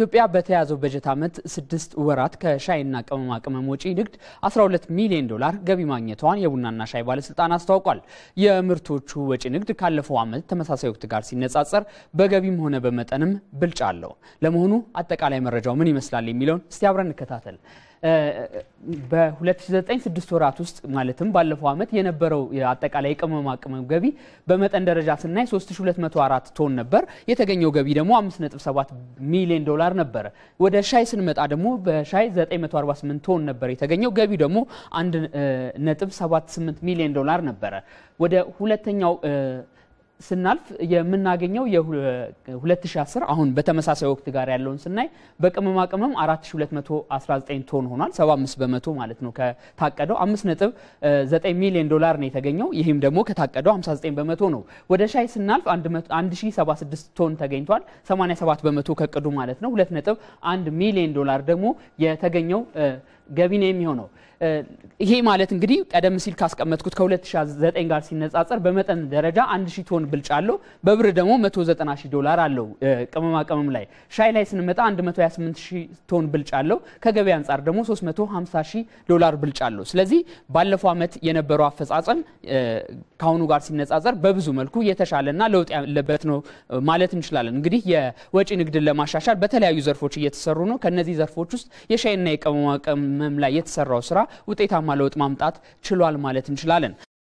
ኢትዮጵያ በተያዘው በጀት ዓመት ስድስት ወራት ከሻይና ቅመማ ቅመም ወጪ ንግድ 12 ሚሊዮን ዶላር ገቢ ማግኘቷን የቡናና ሻይ ባለስልጣን አስታውቋል። የምርቶቹ ወጪ ንግድ ካለፈው ዓመት ተመሳሳይ ወቅት ጋር ሲነጻጸር በገቢም ሆነ በመጠንም ብልጫ አለው። ለመሆኑ አጠቃላይ መረጃው ምን ይመስላል የሚለውን እስቲ አብረን እንከታተል። በ2009 ስድስት ወራት ውስጥ ማለትም ባለፈው ዓመት የነበረው አጠቃላይ የቅመማ ቅመም ገቢ በመጠን ደረጃ ስናይ 3204 ቶን ነበር። የተገኘው ገቢ ደግሞ 5.7 ሚሊዮን ዶላር ነበረ። ወደ ሻይ ስንመጣ ደግሞ በሻይ 948 ቶን ነበር የተገኘው ገቢ ደግሞ 1.78 ሚሊዮን ዶላር ነበረ። ወደ ሁለተኛው ስናልፍ የምናገኘው የ2010 አሁን በተመሳሳይ ወቅት ጋር ያለውን ስናይ በቅመማ ቅመም 4219 ቶን ሆኗል። 75 በመቶ ማለት ነው። ከታቀደው 5.9 ሚሊዮን ዶላር ነው የተገኘው። ይህም ደግሞ ከታቀደው 59 በመቶ ነው። ወደ ሻይ ስናልፍ 1076 ቶን ተገኝቷል። 87 በመቶ ከቅዱ ማለት ነው። 2.1 ሚሊዮን ዶላር ደግሞ የተገኘው ገቢ ነው የሚሆነው። ይሄ ማለት እንግዲህ ቀደም ሲል ካስቀመጥኩት ከ2009 ጋር ሲነጻጸር በመጠን ደረጃ 1000 ቶን ብልጫ አለው። በብር ደግሞ 190 ሺህ ዶላር አለው። ቅመማ ቅመም ላይ ሻይ ላይ ስንመጣ 128 ሺህ ቶን ብልጫ አለው። ከገቢ አንጻር ደግሞ 350 ሺህ ዶላር ብልጫ አለው። ስለዚህ ባለፈው ዓመት የነበረው አፈጻጸም ከአሁኑ ጋር ሲነጻጸር በብዙ መልኩ የተሻለና ለውጥ ያለበት ነው ማለት እንችላለን። እንግዲህ የወጪ ንግድን ለማሻሻል በተለያዩ ዘርፎች እየተሰሩ ነው። ከነዚህ ዘርፎች ውስጥ የሻይና የቅመማ ቅመም በመቀመም ላይ የተሰራው ስራ ውጤታማ ለውጥ ማምጣት ችሏል ማለት እንችላለን።